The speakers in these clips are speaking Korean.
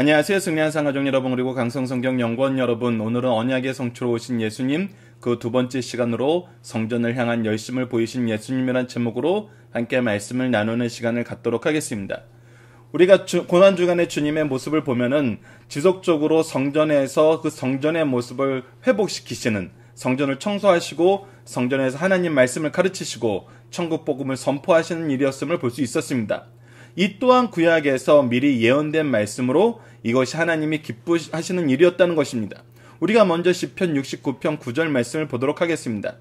안녕하세요. 승리한 상가족 여러분 그리고 강성성경 연구원 여러분 오늘은 언약의 성초로 오신 예수님 그 두 번째 시간으로 성전을 향한 열심을 보이신 예수님이란 제목으로 함께 말씀을 나누는 시간을 갖도록 하겠습니다. 우리가 고난 주간의 주님의 모습을 보면은 지속적으로 성전에서 그 성전의 모습을 회복시키시는 성전을 청소하시고 성전에서 하나님 말씀을 가르치시고 천국 복음을 선포하시는 일이었음을 볼 수 있었습니다. 이 또한 구약에서 미리 예언된 말씀으로 이것이 하나님이 기쁘하시는 일이었다는 것입니다. 우리가 먼저 시편 69편 9절 말씀을 보도록 하겠습니다.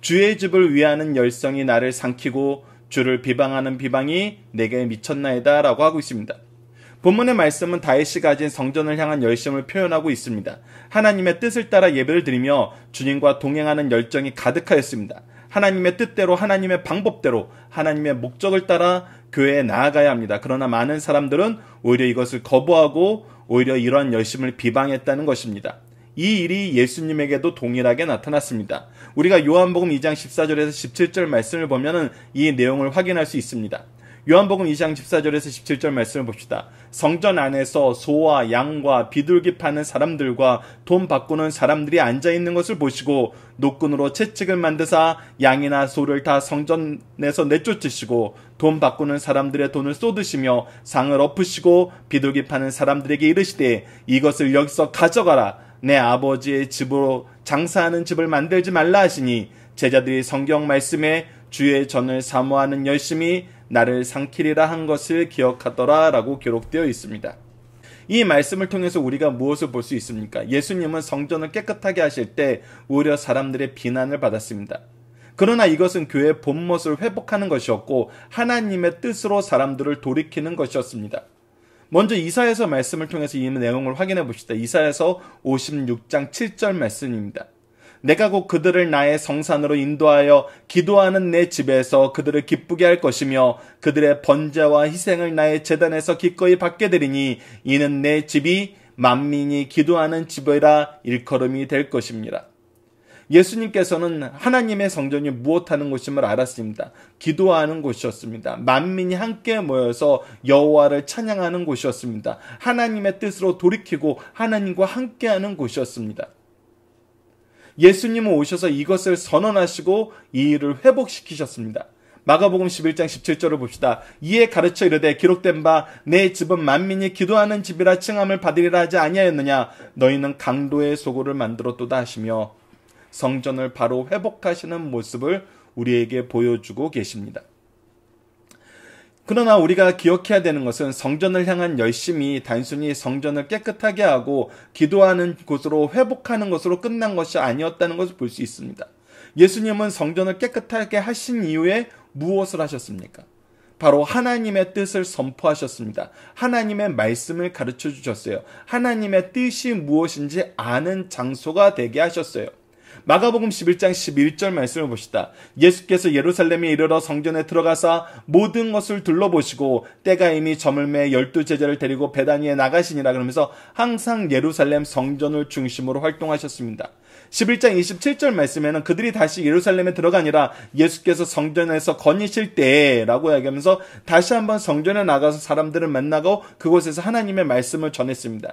주의 집을 위하는 열성이 나를 삼키고 주를 비방하는 비방이 내게 미쳤나이다 라고 하고 있습니다. 본문의 말씀은 다윗이 가진 성전을 향한 열심을 표현하고 있습니다. 하나님의 뜻을 따라 예배를 드리며 주님과 동행하는 열정이 가득하였습니다. 하나님의 뜻대로 하나님의 방법대로 하나님의 목적을 따라 교회에 나아가야 합니다. 그러나 많은 사람들은 오히려 이것을 거부하고 오히려 이러한 열심을 비방했다는 것입니다. 이 일이 예수님에게도 동일하게 나타났습니다. 우리가 요한복음 2장 14절에서 17절 말씀을 보면이 내용을 확인할 수 있습니다. 요한복음 2장 14절에서 17절 말씀을 봅시다. 성전 안에서 소와 양과 비둘기 파는 사람들과 돈 바꾸는 사람들이 앉아 있는 것을 보시고 노끈으로 채찍을 만드사 양이나 소를 다 성전에서 내쫓으시고 돈 바꾸는 사람들의 돈을 쏟으시며 상을 엎으시고 비둘기 파는 사람들에게 이르시되 이것을 여기서 가져가라 내 아버지의 집으로 장사하는 집을 만들지 말라 하시니 제자들이 성경 말씀에 주의 전을 사모하는 열심히 나를 삼키리라 한 것을 기억하더라라고 기록되어 있습니다. 이 말씀을 통해서 우리가 무엇을 볼 수 있습니까? 예수님은 성전을 깨끗하게 하실 때 오히려 사람들의 비난을 받았습니다. 그러나 이것은 교회의 본멋을 회복하는 것이었고 하나님의 뜻으로 사람들을 돌이키는 것이었습니다. 먼저 이사에서 말씀을 통해서 이 내용을 확인해 봅시다. 이사에서 56장 7절 말씀입니다. 내가 곧 그들을 나의 성산으로 인도하여 기도하는 내 집에서 그들을 기쁘게 할 것이며 그들의 번제와 희생을 나의 재단에서 기꺼이 받게 되리니 이는 내 집이 만민이 기도하는 집이라 일컬음이 될 것입니다. 예수님께서는 하나님의 성전이 무엇하는 곳임을 알았습니다. 기도하는 곳이었습니다. 만민이 함께 모여서 여호와를 찬양하는 곳이었습니다. 하나님의 뜻으로 돌이키고 하나님과 함께하는 곳이었습니다. 예수님은 오셔서 이것을 선언하시고 이 일을 회복시키셨습니다. 마가복음 11장 17절을 봅시다. 이에 가르쳐 이르되 기록된 바 내 집은 만민이 기도하는 집이라 칭함을 받으리라 하지 아니하였느냐 너희는 강도의 소굴을 만들었도다 하시며 성전을 바로 회복하시는 모습을 우리에게 보여주고 계십니다. 그러나 우리가 기억해야 되는 것은 성전을 향한 열심이 단순히 성전을 깨끗하게 하고 기도하는 곳으로 회복하는 것으로 끝난 것이 아니었다는 것을 볼 수 있습니다. 예수님은 성전을 깨끗하게 하신 이후에 무엇을 하셨습니까? 바로 하나님의 뜻을 선포하셨습니다. 하나님의 말씀을 가르쳐 주셨어요. 하나님의 뜻이 무엇인지 아는 장소가 되게 하셨어요. 마가복음 11장 11절 말씀을 보시다 예수께서 예루살렘에 이르러 성전에 들어가서 모든 것을 둘러보시고 때가 이미 저물매 열두 제자를 데리고 배단위에 나가시니라 그러면서 항상 예루살렘 성전을 중심으로 활동하셨습니다. 11장 27절 말씀에는 그들이 다시 예루살렘에 들어가니라 예수께서 성전에서 거니실 때라고 이야기하면서 다시 한번 성전에 나가서 사람들을 만나고 그곳에서 하나님의 말씀을 전했습니다.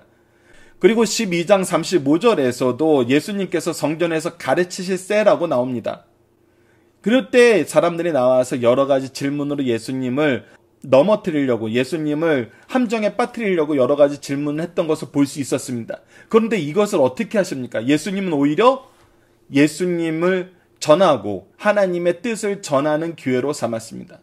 그리고 12장 35절에서도 예수님께서 성전에서 가르치실세라고 나옵니다. 그럴 때 사람들이 나와서 여러 가지 질문으로 예수님을 넘어뜨리려고 예수님을 함정에 빠뜨리려고 여러 가지 질문을 했던 것을 볼 수 있었습니다. 그런데 이것을 어떻게 하십니까? 예수님은 오히려 예수님을 전하고 하나님의 뜻을 전하는 기회로 삼았습니다.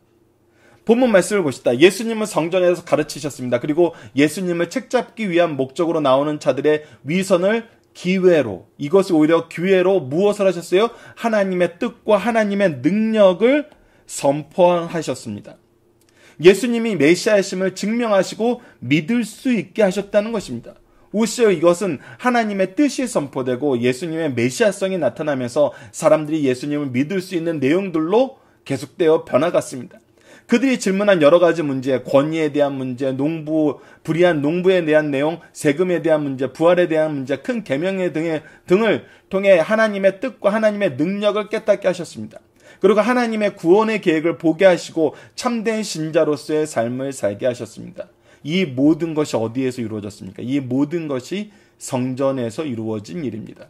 본문 말씀을 보시다. 예수님은 성전에서 가르치셨습니다. 그리고 예수님을 책잡기 위한 목적으로 나오는 자들의 위선을 기회로, 이것을 오히려 기회로 무엇을 하셨어요? 하나님의 뜻과 하나님의 능력을 선포하셨습니다. 예수님이 메시아이심을 증명하시고 믿을 수 있게 하셨다는 것입니다. 오히려 이것은 하나님의 뜻이 선포되고 예수님의 메시아성이 나타나면서 사람들이 예수님을 믿을 수 있는 내용들로 계속되어 변화갔습니다. 그들이 질문한 여러 가지 문제, 권위에 대한 문제, 농부, 불의한 농부에 대한 내용, 세금에 대한 문제, 부활에 대한 문제, 큰 계명에 등의 등을 통해 하나님의 뜻과 하나님의 능력을 깨닫게 하셨습니다. 그리고 하나님의 구원의 계획을 보게 하시고 참된 신자로서의 삶을 살게 하셨습니다. 이 모든 것이 어디에서 이루어졌습니까? 이 모든 것이 성전에서 이루어진 일입니다.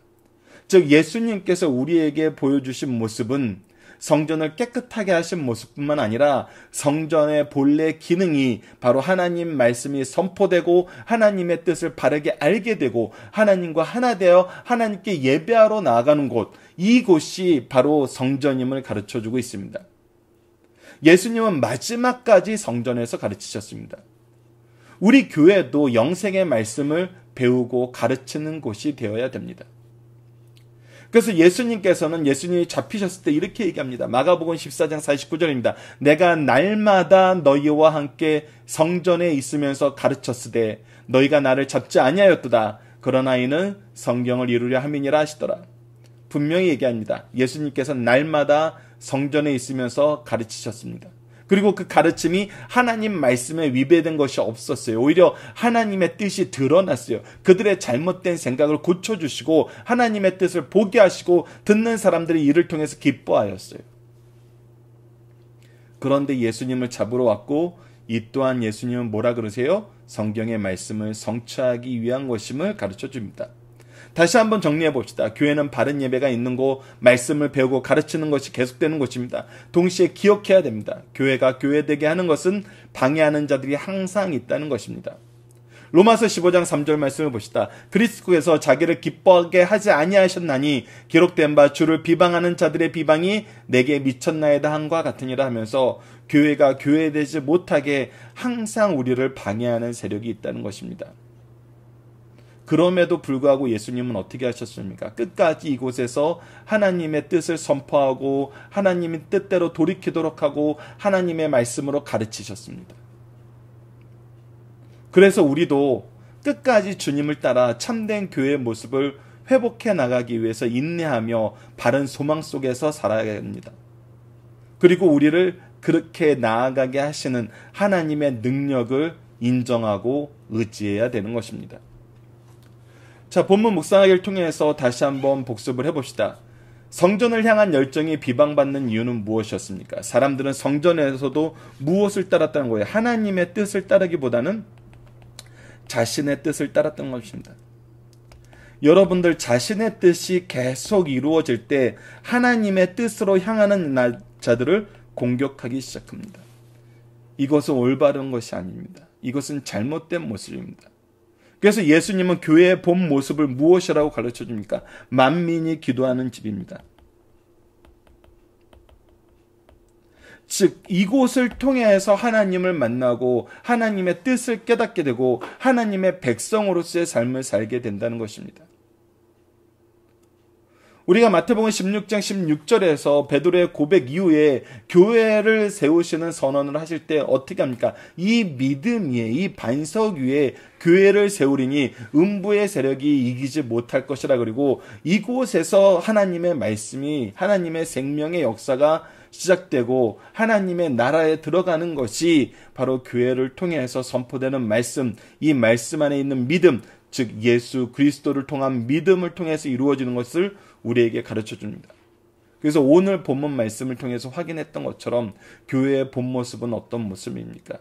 즉 예수님께서 우리에게 보여주신 모습은 성전을 깨끗하게 하신 모습뿐만 아니라 성전의 본래 기능이 바로 하나님 말씀이 선포되고 하나님의 뜻을 바르게 알게 되고 하나님과 하나 되어 하나님께 예배하러 나아가는 곳, 이곳이 바로 성전임을 가르쳐 주고 있습니다. 예수님은 마지막까지 성전에서 가르치셨습니다. 우리 교회도 영생의 말씀을 배우고 가르치는 곳이 되어야 됩니다. 그래서 예수님께서는 예수님이 잡히셨을 때 이렇게 얘기합니다. 마가복음 14장 49절입니다. 내가 날마다 너희와 함께 성전에 있으면서 가르쳤으되 너희가 나를 잡지 아니하였도다. 그러나 이는 성경을 이루려 함이니라 하시더라. 분명히 얘기합니다. 예수님께서 날마다 성전에 있으면서 가르치셨습니다. 그리고 그 가르침이 하나님 말씀에 위배된 것이 없었어요. 오히려 하나님의 뜻이 드러났어요. 그들의 잘못된 생각을 고쳐주시고 하나님의 뜻을 보게 하시고 듣는 사람들이 이를 통해서 기뻐하였어요. 그런데 예수님을 잡으러 왔고 이 또한 예수님은 뭐라 그러세요? 성경의 말씀을 성취하기 위한 것임을 가르쳐 줍니다. 다시 한번 정리해 봅시다. 교회는 바른 예배가 있는 곳, 말씀을 배우고 가르치는 것이 계속되는 곳입니다. 동시에 기억해야 됩니다. 교회가 교회되게 하는 것은 방해하는 자들이 항상 있다는 것입니다. 로마서 15장 3절 말씀을 보시다 그리스도께서 자기를 기뻐하게 하지 아니하셨나니 기록된 바 주를 비방하는 자들의 비방이 내게 미쳤나이다 한과 같으니라 하면서 교회가 교회되지 못하게 항상 우리를 방해하는 세력이 있다는 것입니다. 그럼에도 불구하고 예수님은 어떻게 하셨습니까? 끝까지 이곳에서 하나님의 뜻을 선포하고 하나님의 뜻대로 돌이키도록 하고 하나님의 말씀으로 가르치셨습니다. 그래서 우리도 끝까지 주님을 따라 참된 교회의 모습을 회복해 나가기 위해서 인내하며 바른 소망 속에서 살아야 합니다. 그리고 우리를 그렇게 나아가게 하시는 하나님의 능력을 인정하고 의지해야 되는 것입니다. 자, 본문 묵상하기를 통해서 다시 한번 복습을 해봅시다. 성전을 향한 열정이 비방받는 이유는 무엇이었습니까? 사람들은 성전에서도 무엇을 따랐다는 거예요? 하나님의 뜻을 따르기보다는 자신의 뜻을 따랐던 것입니다. 여러분들 자신의 뜻이 계속 이루어질 때 하나님의 뜻으로 향하는 자들을 공격하기 시작합니다. 이것은 올바른 것이 아닙니다. 이것은 잘못된 모습입니다. 그래서 예수님은 교회의 본 모습을 무엇이라고 가르쳐 줍니까? 만민이 기도하는 집입니다. 즉 이곳을 통해서 하나님을 만나고 하나님의 뜻을 깨닫게 되고 하나님의 백성으로서의 삶을 살게 된다는 것입니다. 우리가 마태복음 16장 16절에서 베드로의 고백 이후에 교회를 세우시는 선언을 하실 때 어떻게 합니까? 이 믿음 위에 이 반석 위에 교회를 세우리니 음부의 세력이 이기지 못할 것이라 그리고 이곳에서 하나님의 말씀이 하나님의 생명의 역사가 시작되고 하나님의 나라에 들어가는 것이 바로 교회를 통해서 선포되는 말씀, 이 말씀 안에 있는 믿음, 즉 예수 그리스도를 통한 믿음을 통해서 이루어지는 것을 우리에게 가르쳐 줍니다. 그래서 오늘 본문 말씀을 통해서 확인했던 것처럼 교회의 본 모습은 어떤 모습입니까?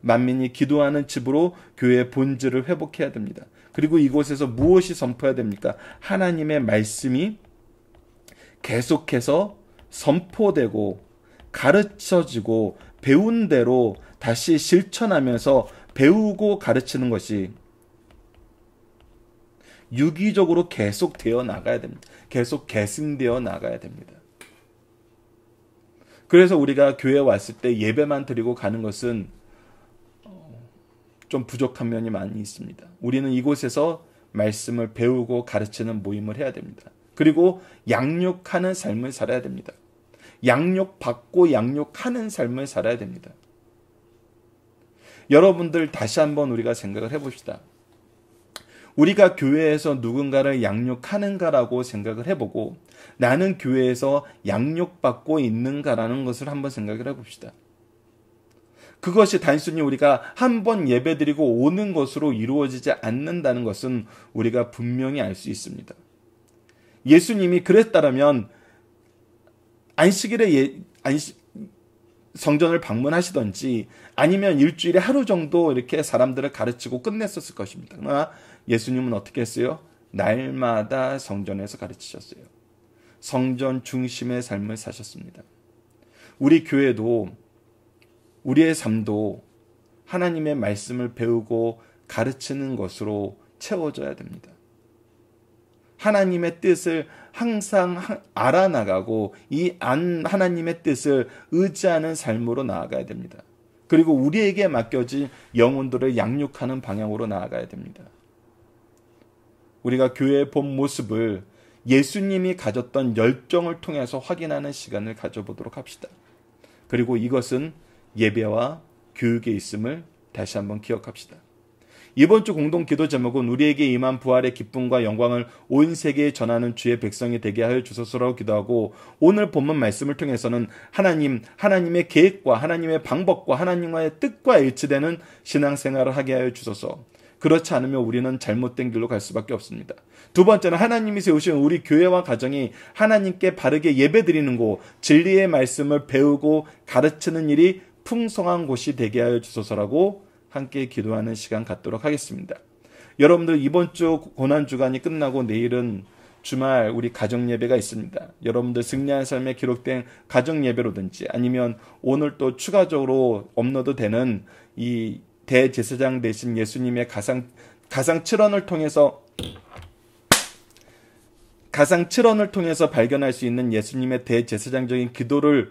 만민이 기도하는 집으로 교회의 본질을 회복해야 됩니다. 그리고 이곳에서 무엇이 선포해야 됩니까? 하나님의 말씀이 계속해서 선포되고 가르쳐지고 배운 대로 다시 실천하면서 배우고 가르치는 것이 유기적으로 계속 되어 나가야 됩니다. 계속 계승되어 나가야 됩니다. 그래서 우리가 교회 왔을 때 예배만 드리고 가는 것은 어, 좀 부족한 면이 많이 있습니다. 우리는 이곳에서 말씀을 배우고 가르치는 모임을 해야 됩니다. 그리고 양육하는 삶을 살아야 됩니다. 양육받고 양육하는 삶을 살아야 됩니다. 여러분들 다시 한번 우리가 생각을 해봅시다. 우리가 교회에서 누군가를 양육하는가라고 생각을 해보고 나는 교회에서 양육받고 있는가라는 것을 한번 생각을 해봅시다. 그것이 단순히 우리가 한번 예배드리고 오는 것으로 이루어지지 않는다는 것은 우리가 분명히 알 수 있습니다. 예수님이 그랬다라면 안식일에 예, 안식 성전을 방문하시던지 아니면 일주일에 하루 정도 이렇게 사람들을 가르치고 끝냈었을 것입니다. 그러나 예수님은 어떻게 했어요? 날마다 성전에서 가르치셨어요. 성전 중심의 삶을 사셨습니다. 우리 교회도 우리의 삶도 하나님의 말씀을 배우고 가르치는 것으로 채워져야 됩니다. 하나님의 뜻을 항상 알아나가고 이 안 하나님의 뜻을 의지하는 삶으로 나아가야 됩니다. 그리고 우리에게 맡겨진 영혼들을 양육하는 방향으로 나아가야 됩니다. 우리가 교회의 본 모습을 예수님이 가졌던 열정을 통해서 확인하는 시간을 가져보도록 합시다. 그리고 이것은 예배와 교육에 있음을 다시 한번 기억합시다. 이번 주 공동 기도 제목은 우리에게 임한 부활의 기쁨과 영광을 온 세계에 전하는 주의 백성이 되게 하여 주소서라고 기도하고 오늘 본문 말씀을 통해서는 하나님, 하나님의 계획과 하나님의 방법과 하나님과의 뜻과 일치되는 신앙생활을 하게 하여 주소서. 그렇지 않으면 우리는 잘못된 길로 갈 수밖에 없습니다. 두 번째는 하나님이 세우신 우리 교회와 가정이 하나님께 바르게 예배드리는 곳, 진리의 말씀을 배우고 가르치는 일이 풍성한 곳이 되게 하여 주소서라고 함께 기도하는 시간 갖도록 하겠습니다. 여러분들 이번 주 고난 주간이 끝나고 내일은 주말 우리 가정 예배가 있습니다. 여러분들 승리한 삶에 기록된 가정 예배로든지 아니면 오늘 또 추가적으로 업로드 되는 이 대제사장 되신 예수님의 가상 가상 7원을 통해서 가상 칠언을 통해서 발견할 수 있는 예수님의 대제사장적인 기도를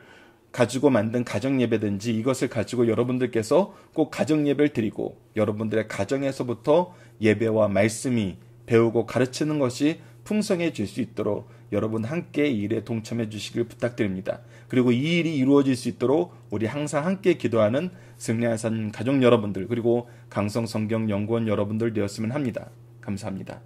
가지고 만든 가정 예배든지 이것을 가지고 여러분들께서 꼭 가정 예배를 드리고 여러분들의 가정에서부터 예배와 말씀이 배우고 가르치는 것이 풍성해질 수 있도록 여러분 함께 이 일에 동참해 주시길 부탁드립니다. 그리고 이 일이 이루어질 수 있도록 우리 항상 함께 기도하는 승리한 산 가족 여러분들 그리고 강성 성경 연구원 여러분들 되었으면 합니다. 감사합니다.